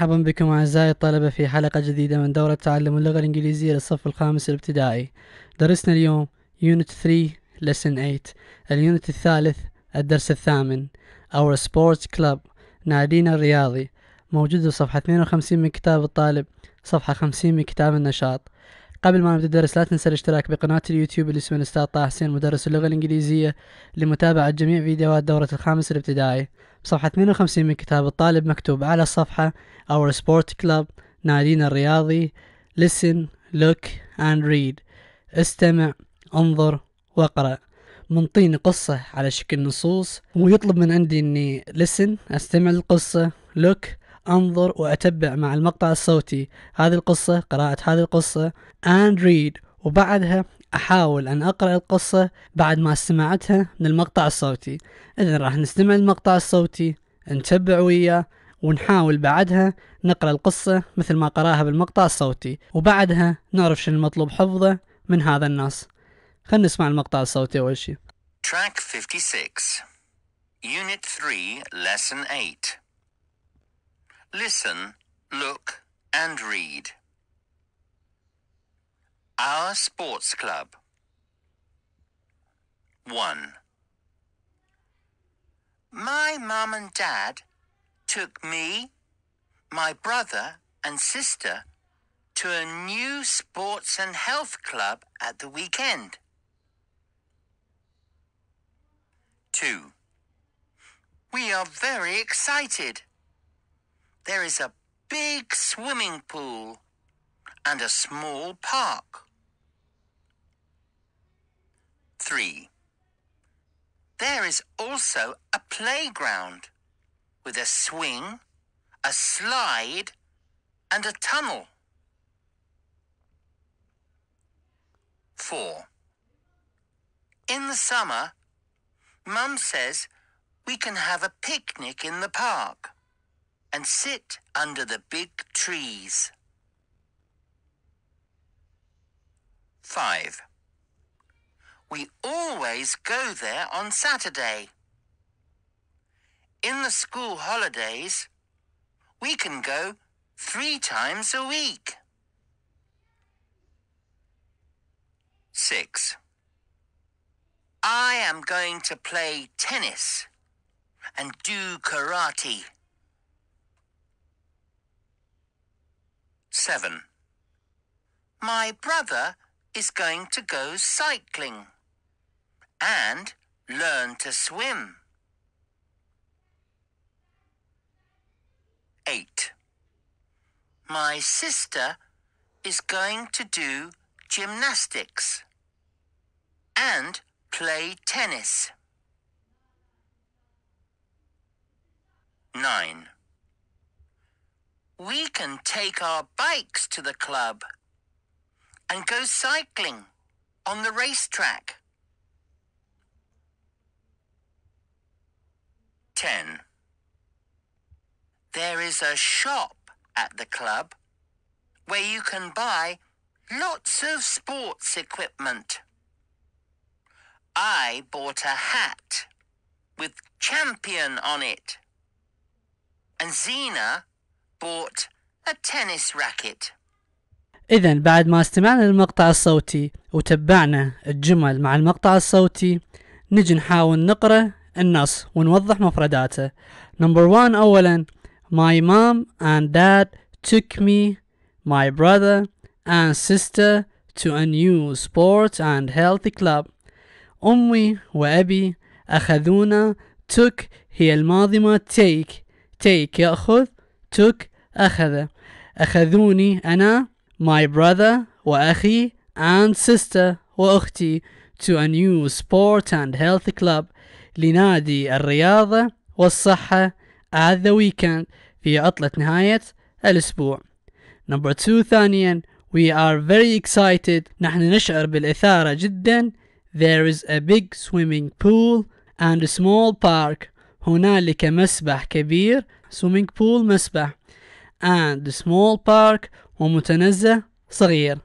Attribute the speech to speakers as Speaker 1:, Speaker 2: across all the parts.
Speaker 1: مرحبا بكم أعزائي الطلبة في حلقة جديدة من دورة تعلم اللغة الإنجليزية للصف الخامس الابتدائي درسنا اليوم Unit 3 Lesson 8 اليونت الثالث الدرس الثامن Our Sports Club نادينا الرياضي موجود في صفحة 52 من كتاب الطالب صفحة 50 من كتاب النشاط قبل ما نبدا الدرس لا تنسى الاشتراك بقناة اليوتيوب اللي اسمها الأستاذ طه حسين مدرس اللغة الإنجليزية لمتابعة جميع فيديوهات دورة الخامس الابتدائي بصفحة 52 من كتاب الطالب مكتوب على الصفحة Our Sport Club نادينا الرياضي Listen, Look and Read استمع انظر واقرأ منطيني قصة على شكل نصوص ويطلب من عندي اني listen استمع للقصة look انظر واتبع مع المقطع الصوتي هذه القصه قراءه هذه القصه and read وبعدها احاول ان اقرا القصه بعد ما استمعتها من المقطع الصوتي اذا راح نستمع المقطع الصوتي نتبع وياه ونحاول بعدها نقرا القصه مثل ما قراها بالمقطع الصوتي وبعدها نعرف شنو المطلوب حفظه من هذا النص خلنا نسمع المقطع الصوتي اول شيء
Speaker 2: Track 56 Unit 3 Lesson 8 Listen, look, and read. Our Sports Club 1. My mum and dad took me, my brother, and sister to a new sports and health club at the weekend. 2. We are very excited. There is a big swimming pool and a small park. 3. There is also a playground with a swing, a slide, and a tunnel. 4. In the summer, Mum says we can have a picnic in the park and sit under the big trees. 5. We always go there on Saturday. In the school holidays, we can go three times a week. 6. I am going to play tennis and do karate. 7. My brother is going to go cycling and learn to swim. 8. My sister is going to do gymnastics and play tennis. 9 we can take our bikes to the club and go cycling on the racetrack. 10. There is a shop at the club where you can buy lots of sports equipment. I bought a hat with champion on it. And Zena bought a tennis racket.
Speaker 1: إذا بعد ما استمعنا للمقطع الصوتي وتبعنا الجمل مع المقطع الصوتي نجي نحاول نقرأ النص ونوضح مفرداته. نمبر one أولا My mom and dad took me, my brother and sister to a new sport and healthy club. أمي وأبي أخذونا took هي الماضي ما take take يأخذ took أخذ أخذوني أنا my brother وأخي and sister وأختي to a new sport and health club لنادي الرياضة والصحة at the weekend في عطلة نهاية الأسبوع Number two ثانيا We are very excited نحن نشعر بالإثارة جدا There is a big swimming pool and a small park هنالك مسبح كبير swimming pool مسبح and آه، small park ومتنزه صغير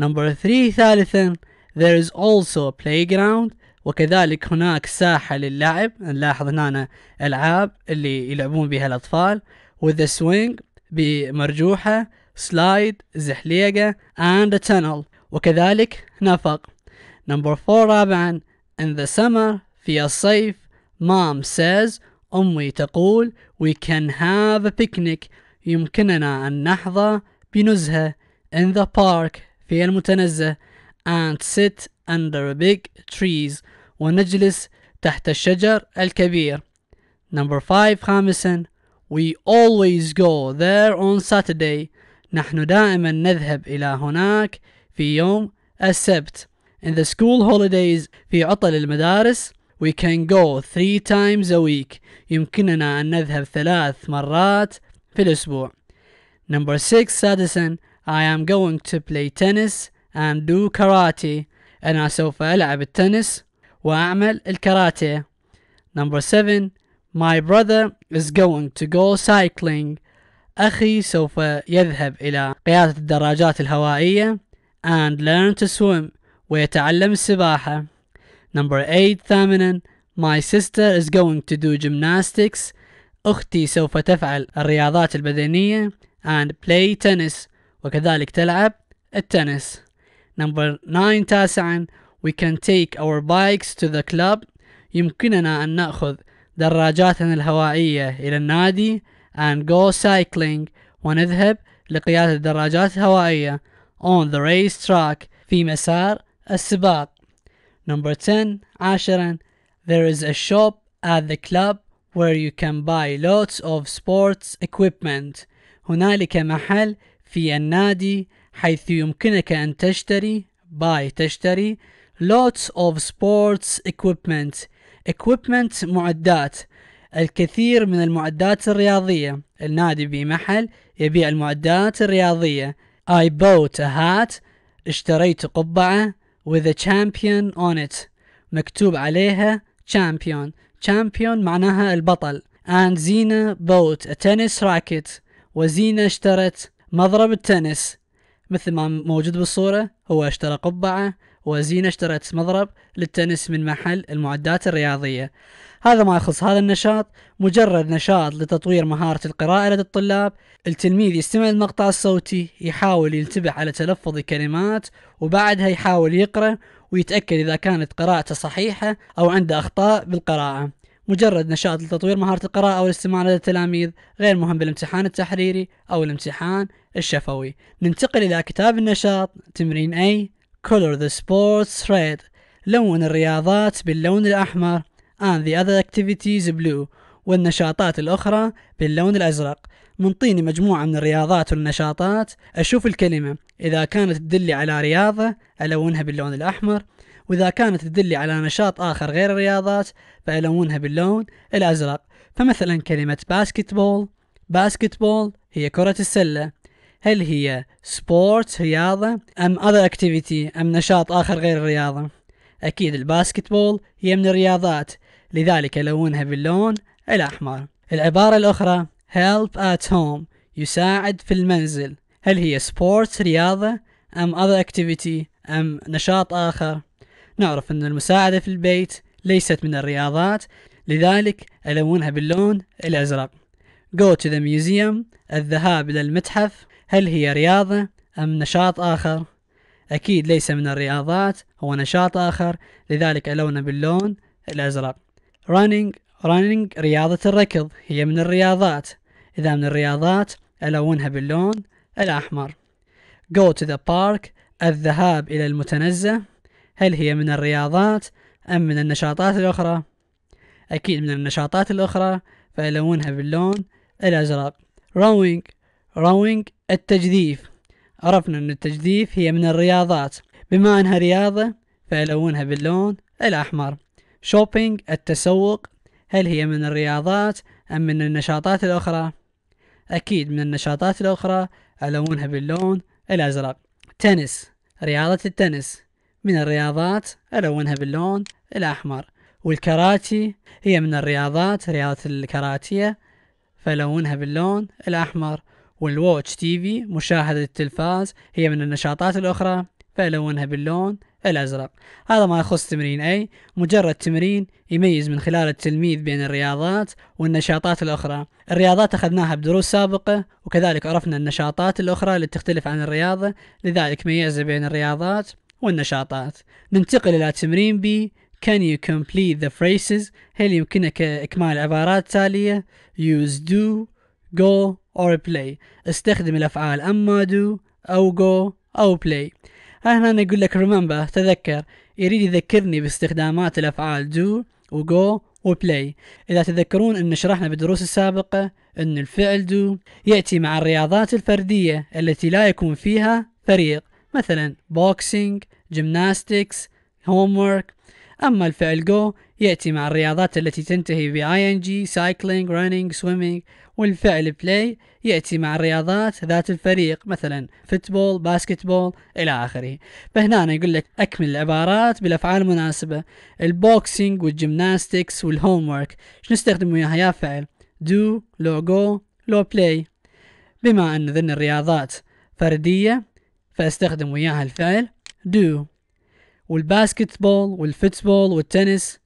Speaker 1: number 3 ثالثا there is also a playground وكذلك هناك ساحة للعب نلاحظ هنا ألعاب اللي يلعبون بها الأطفال with a swing بمرجوحة سلايد زحليقة and a tunnel وكذلك نفق number 4 رابعا in the summer في الصيف mom says أمي تقول We can have a picnic يمكننا أن نحظى بنزهة in the park في المتنزه and sit under big trees ونجلس تحت الشجر الكبير number five خامسا We always go there on Saturday نحن دائما نذهب إلى هناك في يوم السبت in the school holidays في عطل المدارس We can go three times a week. يمكننا أن نذهب ثلاث مرات في الأسبوع. Number six, Addison. I am going to play tennis and do karate. أنا سوف ألعب التنس وأعمل الكاراتيه. Number seven, my brother is going to go cycling. أخي سوف يذهب إلى قيادة الدراجات الهوائية and learn to swim ويتعلم السباحة. Number eight, ثامنا My sister is going to do gymnastics أختي سوف تفعل الرياضات البدنية and play tennis وكذلك تلعب التنس. Number nine, تاسعا We can take our bikes to the club يمكننا أن نأخذ دراجاتنا الهوائية إلى النادي and go cycling ونذهب لقيادة الدراجات الهوائية on the race track في مسار السباق Number 10 عاشرا There is a shop at the club where you can buy lots of sports equipment هنالك محل في النادي حيث يمكنك أن تشتري buy تشتري lots of sports equipment equipment معدات الكثير من المعدات الرياضية النادي بمحل يبيع المعدات الرياضية I bought a hat اشتريت قبعة with a champion on it مكتوب عليها champion champion معناها البطل and Zina bought a tennis racket وزينة اشترت مضرب التنس مثل ما موجود بالصورة هو اشترى قبعة وزينة اشترت مضرب للتنس من محل المعدات الرياضية هذا ما يخص هذا النشاط مجرد نشاط لتطوير مهارة القراءة لدى الطلاب التلميذ يستمع للمقطع الصوتي يحاول ينتبه على تلفظ الكلمات وبعدها يحاول يقرأ ويتأكد إذا كانت قراءته صحيحة أو عنده أخطاء بالقراءة مجرد نشاط لتطوير مهارة القراءة والاستماع لدى التلاميذ غير مهم بالامتحان التحريري أو الامتحان الشفوي ننتقل إلى كتاب النشاط تمرين أي color the sports red لون الرياضات باللون الأحمر and the other activities blue والنشاطات الأخرى باللون الأزرق منطيني مجموعة من الرياضات والنشاطات أشوف الكلمة إذا كانت تدلي على رياضة ألونها باللون الأحمر وإذا كانت تدلي على نشاط آخر غير الرياضات فألونها باللون الأزرق فمثلا كلمة باسكتبول باسكتبول هي كرة السلة هل هي سبورت رياضة أم other activity أم نشاط آخر غير الرياضة أكيد الباسكتبول هي من الرياضات لذلك ألونها باللون الأحمر العبارة الأخرى help at home يساعد في المنزل هل هي سبورت رياضة أم other activity أم نشاط آخر نعرف أن المساعدة في البيت ليست من الرياضات لذلك ألونها باللون الأزرق Go to the museum الذهاب إلى المتحف هل هي رياضة أم نشاط آخر؟ أكيد ليس من الرياضات هو نشاط آخر لذلك ألونا باللون الأزرق running running رياضة الركض هي من الرياضات إذا من الرياضات ألونها باللون الأحمر go to the park الذهاب إلى المتنزه هل هي من الرياضات أم من النشاطات الأخرى أكيد من النشاطات الأخرى فألونها باللون الأزرق rowing روينج التجديف عرفنا أن التجديف هي من الرياضات بما أنها رياضة فالونها باللون الأحمر شوبينج التسوق هل هي من الرياضات أم من النشاطات الأخرى؟ أكيد من النشاطات الأخرى ألونها باللون الأزرق تنس رياضة التنس من الرياضات ألونها باللون الأحمر والكاراتي هي من الرياضات رياضة الكاراتية فلونها باللون الأحمر والووتش تي في مشاهدة التلفاز هي من النشاطات الأخرى فألونها باللون الأزرق هذا ما يخص تمرين أي مجرد تمرين يميز من خلال التلميذ بين الرياضات والنشاطات الأخرى الرياضات أخذناها بدروس سابقة وكذلك عرفنا النشاطات الأخرى اللي تختلف عن الرياضة لذلك ميزنا بين الرياضات والنشاطات ننتقل إلى تمرين بي Can you complete the phrases؟ هل يمكنك إكمال عبارات تالية use do go or play استخدم الأفعال أما do أو go أو play هنا يقول لك remember تذكر يريد يذكرني باستخدامات الأفعال do و go و play إذا تذكرون أن شرحنا بالدروس السابقة أن الفعل do يأتي مع الرياضات الفردية التي لا يكون فيها فريق مثلا بوكسينج جيمناستكس هومورك أما الفعل go يأتي مع الرياضات التي تنتهي بـ ing cycling running swimming والفعل play يأتي مع الرياضات ذات الفريق مثلا فوتبول باسكتبول إلى آخره فهنا أنا يقول لك أكمل العبارات بالأفعال المناسبة البوكسينج والجمناستكس والهوم شو نستخدم وياها يا فعل do لو go لو play بما أن ذن الرياضات فردية فأستخدم وياها الفعل do والباسكتبول والفوتبول والتنس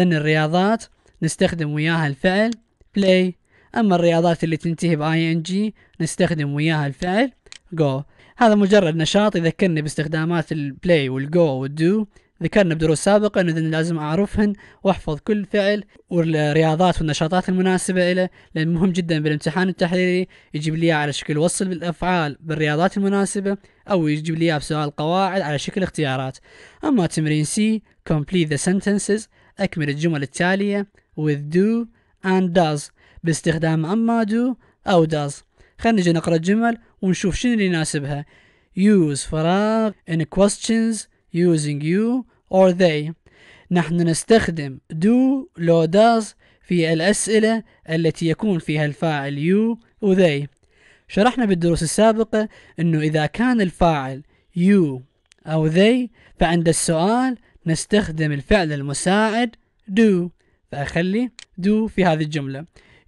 Speaker 1: لأن الرياضات نستخدم وياها الفعل play أما الرياضات اللي تنتهي بـ ing نستخدم وياها الفعل go هذا مجرد نشاط يذكرني باستخدامات البلاي والجو والدو ذكرنا بدروس سابقة أنه لازم أعرفهن وأحفظ كل فعل والرياضات والنشاطات المناسبة له لأن مهم جدا بالامتحان التحريري يجيب لي على شكل وصل بالأفعال بالرياضات المناسبة أو يجيب لي بسؤال قواعد على شكل اختيارات أما تمرين سي complete the sentences أكمل الجمل التالية with do and does باستخدام أما do أو does خلينا نجي نقرأ الجمل ونشوف شنو اللي يناسبها use فراغ in questions using you or they نحن نستخدم do لو does في الأسئلة التي يكون فيها الفاعل you و they شرحنا بالدروس السابقة أنه إذا كان الفاعل you أو they فعند السؤال نستخدم الفعل المساعد do فأخلي do في هذه الجملة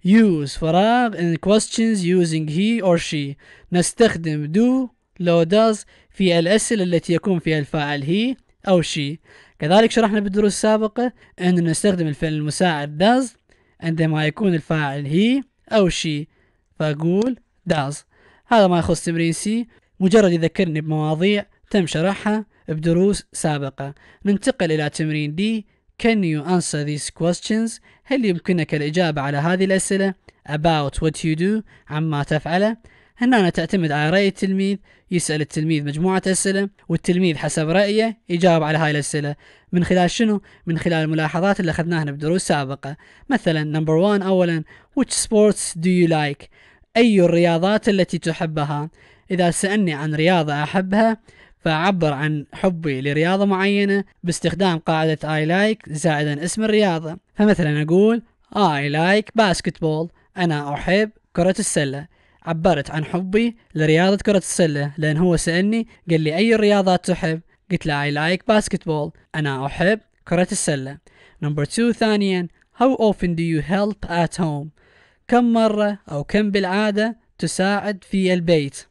Speaker 1: use فراغ in questions using he or she نستخدم do لو does في الأسئلة التي يكون فيها الفاعل he أو she كذلك شرحنا بالدروس السابقة أن نستخدم الفعل المساعد does عندما يكون الفاعل he أو she فأقول does هذا ما يخص تمرين سي مجرد يذكرني بمواضيع تم شرحها بدروس سابقة ننتقل إلى تمرين دي Can you answer these questions؟ هل يمكنك الإجابة على هذه الأسئلة؟ About what you do عما تفعله هنا تعتمد على رأي التلميذ يسأل التلميذ مجموعة أسئلة والتلميذ حسب رأيه يجاوب على هاي الأسئلة من خلال شنو؟ من خلال الملاحظات اللي أخذناها بدروس سابقة مثلا نمبر one أولا which sports do you like؟ أي الرياضات التي تحبها؟ إذا سألني عن رياضة أحبها فأعبر عن حبي لرياضة معينة باستخدام قاعدة I like زائدا اسم الرياضة فمثلا أقول I like basketball أنا أحب كرة السلة عبرت عن حبي لرياضة كرة السلة لأن هو سألني قال لي أي الرياضات تحب قلت له I like basketball أنا أحب كرة السلة نمبر 2 ثانيا How often do you help at home كم مرة أو كم بالعادة تساعد في البيت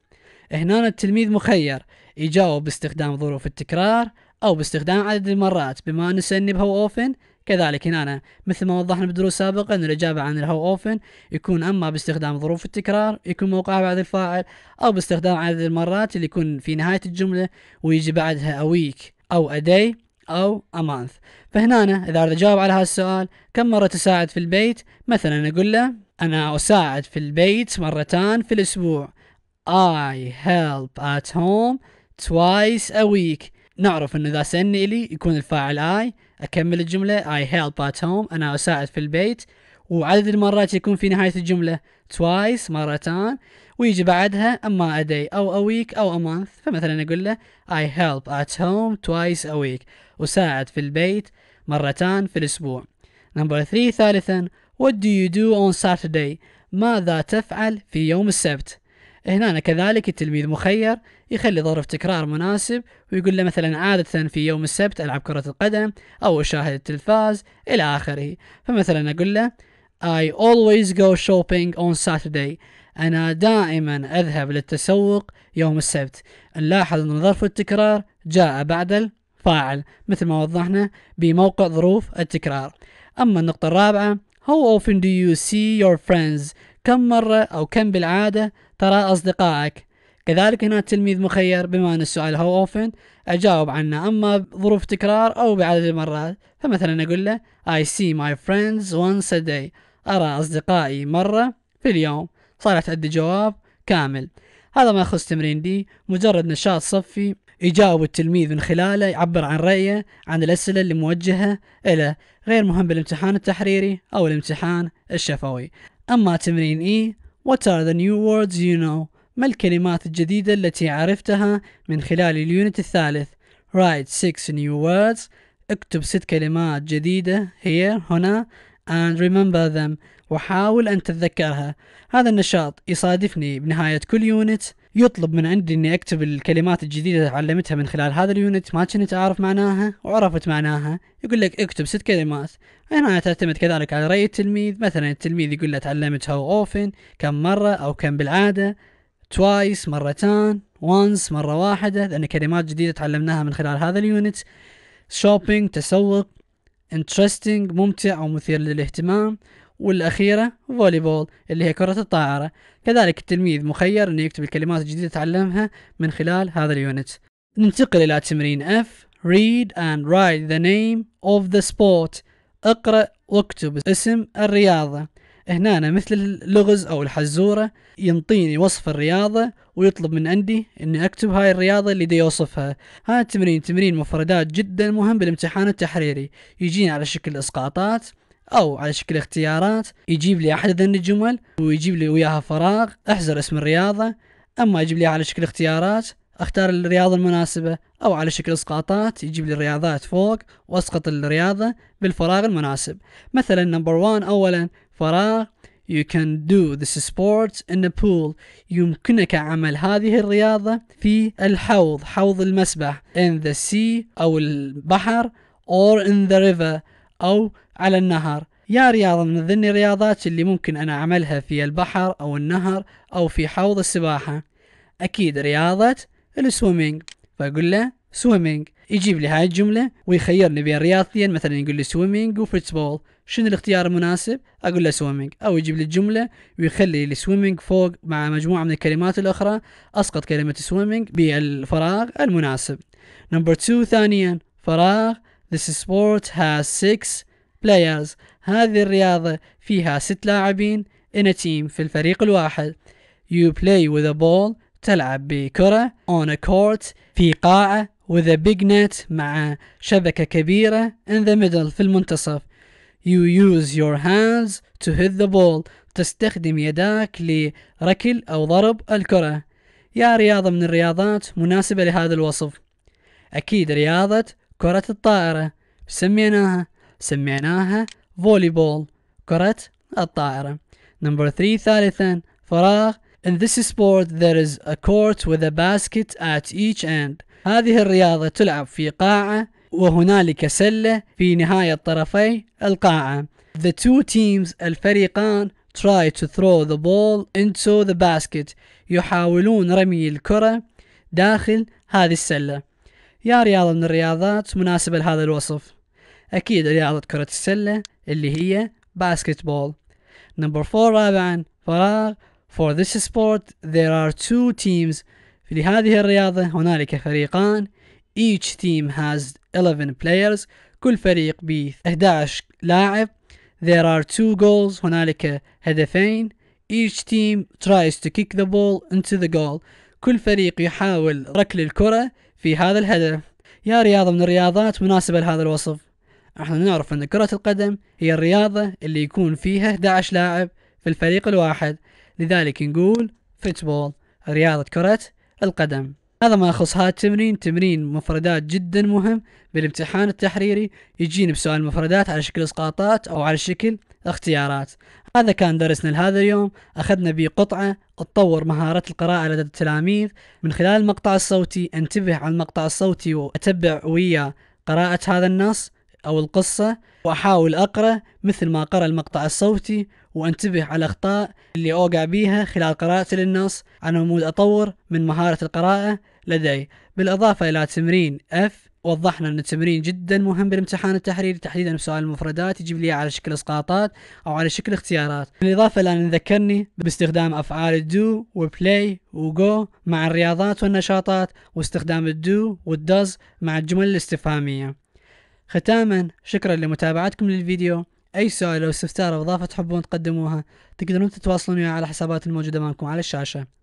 Speaker 1: هنا التلميذ مخير يجاوب باستخدام ظروف التكرار أو باستخدام عدد المرات بما أن نسمي بهو أوفن كذلك هنا أنا مثل ما وضحنا بدروس سابقة أن الإجابة عن الهو أوفن يكون أما باستخدام ظروف التكرار يكون موقعها بعد الفاعل أو باستخدام عدد المرات اللي يكون في نهاية الجملة ويجي بعدها a week أو a day أو a month فهنا أنا إذا أردت أجاوب على هذا السؤال كم مرة تساعد في البيت مثلا أقول له أنا أساعد في البيت مرتان في الأسبوع I help at home twice a week نعرف انه اذا سالني الي يكون الفاعل اي اكمل الجمله اي help at home انا اساعد في البيت وعدد المرات يكون في نهايه الجمله twice مرتان ويجي بعدها اما a day او a week او a month فمثلا اقول له I help at home twice a week اساعد في البيت مرتان في الاسبوع نمبر 3 ثالثا what do you do on Saturday ماذا تفعل في يوم السبت هنا كذلك التلميذ مخير يخلي ظرف تكرار مناسب ويقول له مثلا عادة في يوم السبت ألعب كرة القدم أو أشاهد التلفاز إلى آخره فمثلا أقول له I always go shopping on Saturday أنا دائما أذهب للتسوق يوم السبت نلاحظ أن ظرف التكرار جاء بعد الفاعل مثل ما وضحنا بموقع ظروف التكرار أما النقطة الرابعة How often do you see your friends؟ كم مرة أو كم بالعادة ترى أصدقائك كذلك هنا التلميذ مخير بما أن السؤال هو أوفن أجاوب عنه أما بظروف تكرار أو بعدد المرات فمثلا أقول له I see my friends once a day أرى أصدقائي مرة في اليوم صارت عندي جواب كامل هذا ما يخص تمرين دي مجرد نشاط صفي يجاوب التلميذ من خلاله يعبر عن رأيه عن الأسئلة اللي موجهة إليه غير مهم بالامتحان التحريري أو الامتحان الشفوي أما تمرين إي e، What are the new words you know? ما الكلمات الجديدة التي عرفتها من خلال اليونت الثالث؟ Write six new words. اكتب ست كلمات جديدة here هنا and remember them وحاول أن تتذكرها. هذا النشاط يصادفني بنهاية كل يونت يطلب من عندي اني اكتب الكلمات الجديده علمتها من خلال هذا اليونت ما كنت اعرف معناها وعرفت معناها يقول لك اكتب ست كلمات هنا تعتمد كذلك على رأي التلميذ مثلا التلميذ يقول له تعلمت هاو اوفن كم مرة او كم بالعادة توايس مرتان وانس مرة واحدة لان كلمات جديدة تعلمناها من خلال هذا اليونت شوبينج تسوق انترستينج ممتع او مثير للاهتمام والأخيرة فولي بول اللي هي كرة الطائرة كذلك التلميذ مخير أنه يكتب الكلمات الجديدة تعلمها من خلال هذا اليونت ننتقل إلى تمرين F Read and write the name of the sport اقرأ واكتب اسم الرياضة هنا مثل اللغز أو الحزورة ينطيني وصف الرياضة ويطلب من عندي أني أكتب هاي الرياضة اللي دي يوصفها هذا التمرين تمرين مفردات جدا مهم بالامتحان التحريري يجيني على شكل إسقاطات او على شكل اختيارات يجيب لي احد ذن الجمل ويجيب لي وياها فراغ احزر اسم الرياضه اما يجيب لي على شكل اختيارات اختار الرياضه المناسبه او على شكل اسقاطات يجيب لي الرياضات فوق واسقط الرياضه بالفراغ المناسب مثلا نمبر 1 اولا فراغ You can do this sport in a pool. يمكنك عمل هذه الرياضة في الحوض، حوض المسبح. In the sea أو البحر or in the river أو على النهر يا رياضة من ضمن الرياضات اللي ممكن أنا أعملها في البحر أو النهر أو في حوض السباحة أكيد رياضة السويمينج فأقول له سويمينج يجيب لي هاي الجملة ويخيرني بين رياضتين مثلا يقول لي سويمينج وفوتبول شنو الاختيار المناسب أقول له سويمينج أو يجيب لي الجملة ويخلي لي سويمينج فوق مع مجموعة من الكلمات الأخرى أسقط كلمة سويمينج بالفراغ المناسب نمبر 2 ثانيا فراغ This sport has six players هذه الرياضة فيها ست لاعبين in a team في الفريق الواحد You play with a ball تلعب بكرة on a court في قاعة with a big net مع شبكة كبيرة in the middle في المنتصف You use your hands to hit the ball تستخدم يداك لركل أو ضرب الكرة يا رياضة من الرياضات مناسبة لهذا الوصف أكيد رياضة كرة الطائرة سميناها سميناها فولي بول كرة الطائرة نمبر 3 ثالثا فراغ In this sport there is a court with a basket at each end هذه الرياضة تلعب في قاعة وهنالك سلة في نهاية طرفي القاعة The two teams الفريقان try to throw the ball into the basket يحاولون رمي الكرة داخل هذه السلة يا رياضة من الرياضات مناسبة لهذا الوصف أكيد رياضة كرة السلة اللي هي باسكت بول نمبر فور رابعا فراغ For this sport there are two teams في هذه الرياضة هنالك فريقان each team has 11 players كل فريق ب 11 لاعب there are two goals هنالك هدفين each team tries to kick the ball into the goal كل فريق يحاول ركل الكرة في هذا الهدف يا رياضة من الرياضات مناسبة لهذا الوصف احنا نعرف ان كرة القدم هي الرياضة اللي يكون فيها 11 لاعب في الفريق الواحد لذلك نقول فوتبول رياضة كرة القدم هذا ما يخص هذا التمرين تمرين مفردات جدا مهم بالامتحان التحريري يجينا بسؤال مفردات على شكل اسقاطات او على شكل اختيارات هذا كان درسنا لهذا اليوم أخذنا به قطعة تطور مهارة القراءة لدى التلاميذ من خلال المقطع الصوتي انتبه على المقطع الصوتي وأتبع ويا قراءة هذا النص أو القصة وأحاول أقرأ مثل ما قرأ المقطع الصوتي وانتبه على الأخطاء اللي أوقع بيها خلال قراءة للنص على مود أطور من مهارة القراءة لدي بالإضافة إلى تمرين F وضحنا ان التمرين جدا مهم بالامتحان التحريري تحديدا في سؤال المفردات يجيب لي على شكل اسقاطات او على شكل اختيارات بالاضافه الان ذكرني باستخدام افعال الدو وبلاي وجو مع الرياضات والنشاطات واستخدام الدو والدز مع الجمل الاستفهاميه ختاما شكرا لمتابعتكم للفيديو اي سؤال او استفسار او اضافه تحبون تقدموها تقدرون تتواصلون معي على حسابات الموجوده امامكم على الشاشه